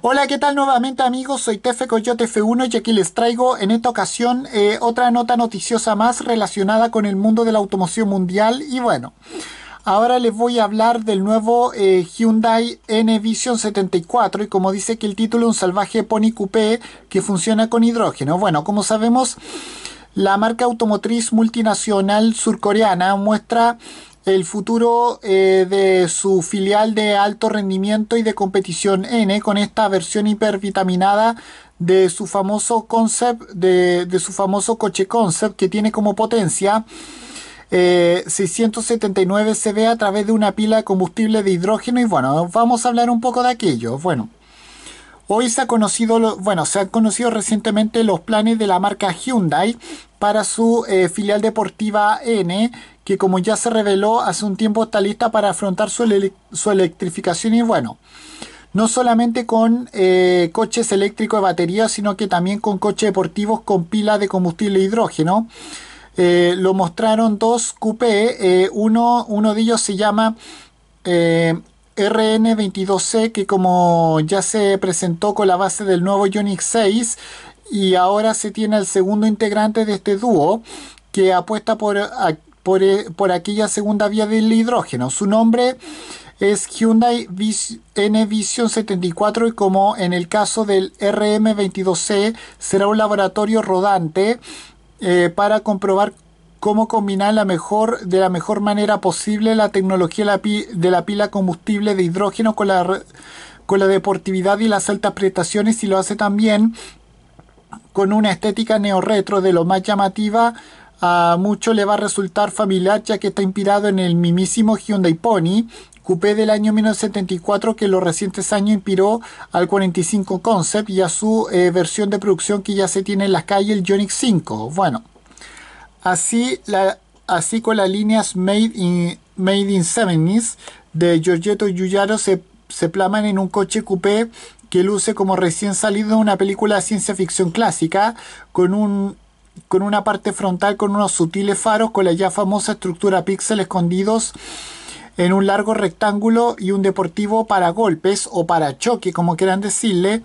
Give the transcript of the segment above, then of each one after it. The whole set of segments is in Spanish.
Hola, ¿qué tal nuevamente amigos? Soy Tefe Coyote F1 y aquí les traigo en esta ocasión eh, otra nota noticiosa más relacionada con el mundo de la automoción mundial y bueno... Ahora les voy a hablar del nuevo eh, Hyundai N-Vision 74 y como dice que el título un salvaje pony coupé que funciona con hidrógeno. Bueno, como sabemos, la marca automotriz multinacional surcoreana muestra el futuro eh, de su filial de alto rendimiento y de competición N con esta versión hipervitaminada de su famoso concept, de, su famoso coche concept que tiene como potencia 679 eh, CV a través de una pila de combustible de hidrógeno y bueno, vamos a hablar un poco de aquello. Bueno, hoy se ha conocido, bueno, se han conocido recientemente los planes de la marca Hyundai para su eh, filial deportiva N que como ya se reveló hace un tiempo está lista para afrontar su, electrificación y bueno, no solamente con eh, coches eléctricos de batería, sino que también con coches deportivos con pila de combustible e hidrógeno. Eh, lo mostraron dos coupé, eh, uno, de ellos se llama RN22C, que como ya se presentó con la base del nuevo Ioniq 6, y ahora se tiene el segundo integrante de este dúo, que apuesta por, eh, por, aquella segunda vía del hidrógeno. Su nombre es Hyundai N Vision 74 y como en el caso del RM22C será un laboratorio rodante eh, para comprobar cómo combinar la mejor, de la mejor manera posible la tecnología de la pila combustible de hidrógeno con la, con la deportividad y las altas prestaciones y lo hace también con una estética neorretro de lo más llamativa a muchos le va a resultar familiar ya que está inspirado en el mimísimo Hyundai Pony, coupé del año 1974 que en los recientes años inspiró al 45 Concept y a su eh, versión de producción que ya se tiene en las calles, el Ioniq 5. Bueno, así, la, así con las líneas Made in, Made in 70s de Giorgetto Giugiaro se, se plaman en un coche coupé que luce como recién salido de una película de ciencia ficción clásica, con un con una parte frontal con unos sutiles faros con la ya famosa estructura píxel escondidos en un largo rectángulo y un deportivo para golpes o para choque, como quieran decirle,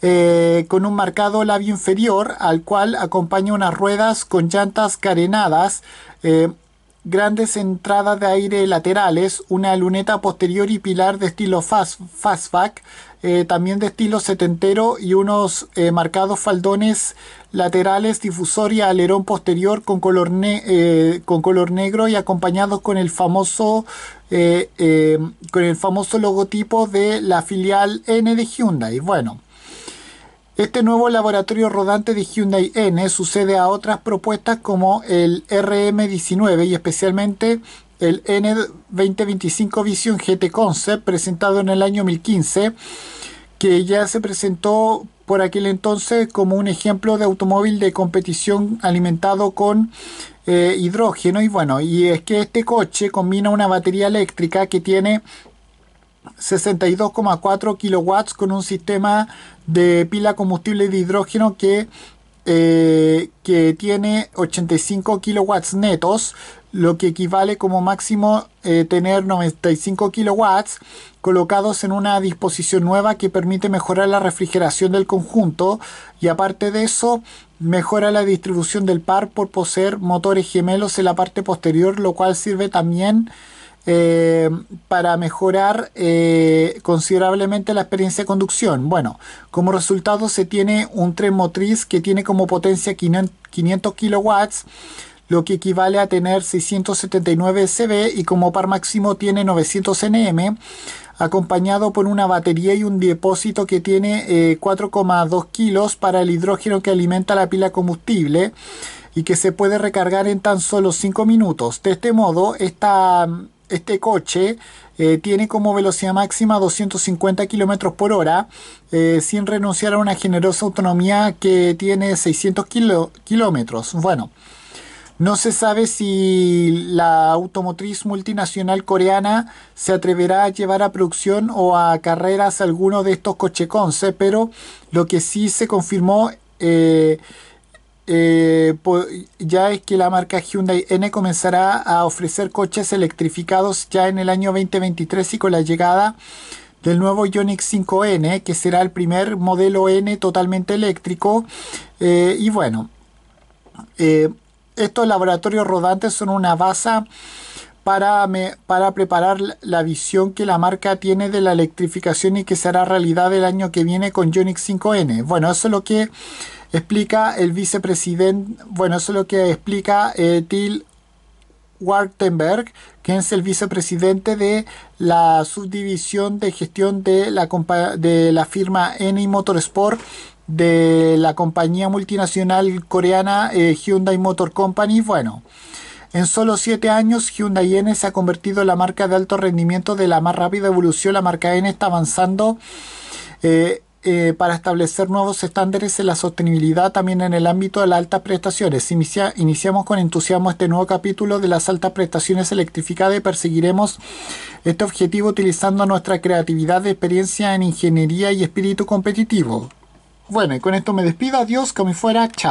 eh, con un marcado labio inferior al cual acompaña unas ruedas con llantas carenadas. Eh, grandes entradas de aire laterales, una luneta posterior y pilar de estilo fastback, eh, también de estilo setentero y unos eh, marcados faldones laterales, difusor y alerón posterior con color, eh, con color negro y acompañados con el famoso con el famoso logotipo de la filial N de Hyundai. Bueno. Este nuevo laboratorio rodante de Hyundai N sucede a otras propuestas como el RM19 y especialmente el N2025 Vision GT Concept presentado en el año 2015 que ya se presentó por aquel entonces como un ejemplo de automóvil de competición alimentado con eh, hidrógeno y bueno, y es que este coche combina una batería eléctrica que tiene 62,4 kilowatts con un sistema de pila combustible de hidrógeno que, eh, que tiene 85 kilowatts netos, lo que equivale como máximo eh, tener 95 kilowatts colocados en una disposición nueva que permite mejorar la refrigeración del conjunto y aparte de eso mejora la distribución del par por poseer motores gemelos en la parte posterior lo cual sirve también eh, para mejorar eh, considerablemente la experiencia de conducción. Bueno, como resultado se tiene un tren motriz que tiene como potencia 500 kilowatts, lo que equivale a tener 679 SB y como par máximo tiene 900 NM, acompañado por una batería y un depósito que tiene 4,2 eh, kilos para el hidrógeno que alimenta la pila combustible y que se puede recargar en tan solo 5 minutos. De este modo, esta este coche eh, tiene como velocidad máxima 250 kilómetros por hora, eh, sin renunciar a una generosa autonomía que tiene 600 kilómetros. Bueno, no se sabe si la automotriz multinacional coreana se atreverá a llevar a producción o a carreras alguno de estos coche pero lo que sí se confirmó eh, eh, ya es que la marca Hyundai N comenzará a ofrecer coches electrificados ya en el año 2023 y con la llegada del nuevo Ioniq 5N, que será el primer modelo N totalmente eléctrico. Eh, y bueno, eh, estos laboratorios rodantes son una base para, para preparar la visión que la marca tiene de la electrificación y que será realidad el año que viene con Ioniq 5N. Bueno, eso es lo que Explica el vicepresidente, bueno, eso es lo que explica Til eh, Till Wartenberg, quien es el vicepresidente de la subdivisión de gestión de la, de la firma Eni Motorsport de la compañía multinacional coreana eh, Hyundai Motor Company. Bueno, en solo siete años, Hyundai N se ha convertido en la marca de alto rendimiento de la más rápida evolución. La marca N está avanzando. Eh, eh, para establecer nuevos estándares en la sostenibilidad también en el ámbito de las altas prestaciones. iniciamos con entusiasmo este nuevo capítulo de las altas prestaciones electrificadas y perseguiremos este objetivo utilizando nuestra creatividad de experiencia en ingeniería y espíritu competitivo. Bueno, y con esto me despido. Adiós, como fuera. Chao.